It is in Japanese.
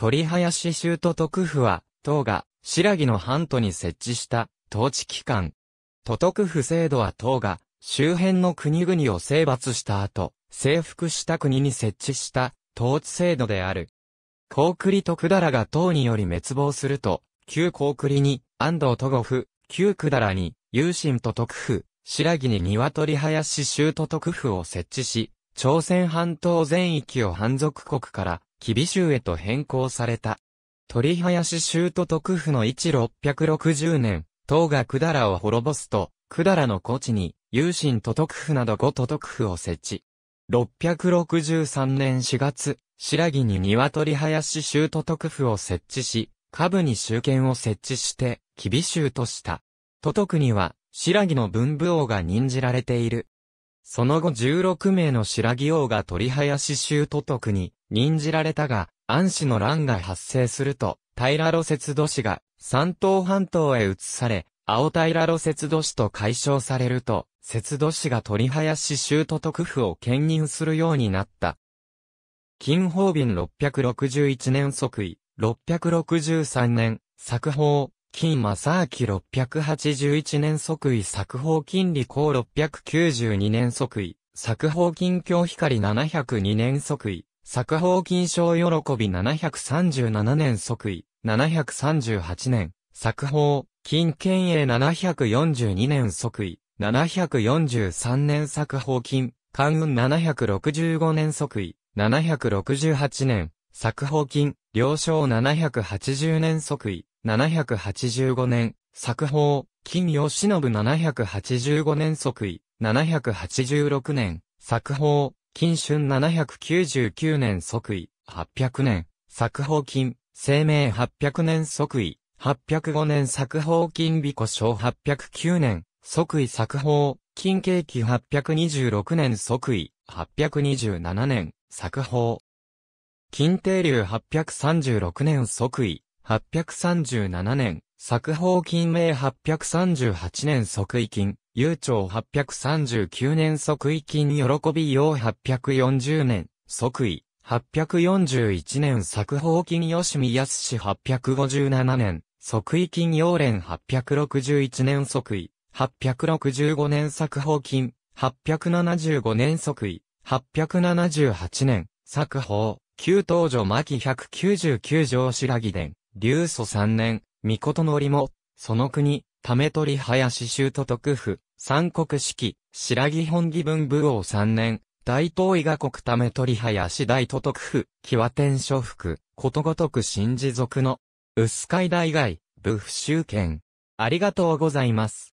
鳥林州都督府は、党が、白木の半島に設置した、統治機関。都督府制度は党が、周辺の国々を征伐した後、征服した国に設置した、統治制度である。高栗徳だが党により滅亡すると、旧高栗に、安藤都護府、旧九だに、有心都督府、白木に鶏林州都督府を設置し、朝鮮半島全域を反属国から吉備州へと変更された。鳥林州都督府の1660年、唐が百済を滅ぼすと、百済の高地に、有心都督府など5都督府を設置。663年4月、白木に鶏林州都督府を設置し、下部に州県を設置して、吉備州とした。都督には、白木の文武王が任じられている。その後16名の白木王が鳥林州都督に任じられたが、安氏の乱が発生すると、平路節度氏が山東半島へ移され、青平路節度氏と解消されると、節度氏が鳥林州都督府を兼任するようになった。金宝瓶661年即位、663年、作法、金正明681年即位作法金利公692年即位、作法金京光702年即位、作法金賞喜び737年即位、738年、作法、金券営742年即位、743年作法金、関運765年即位、768年、作法金、領賞780年即位、785年、作法、金慶喜785年即位、786年、作法、金春799年即位、800年、作法金、生命800年即位、805年作法金美古賞809年、即位作法、金景気826年即位、827年、作法。金定流836年即位、837年、作法金明838年即位金、悠長839年即位金喜び用840年、即位、841年作法金吉見康氏857年、即位金要連861年即位、865年作法金、875年即位、878年、作法、旧東女牧199条白木伝、流祖3年、御事の折も、その国、た為取林州都督府、三国式、白木本義文武王三年、大東伊賀国た為取林大都督府、和天書服、ことごとく新持続の、薄海大外、武府州県。ありがとうございます。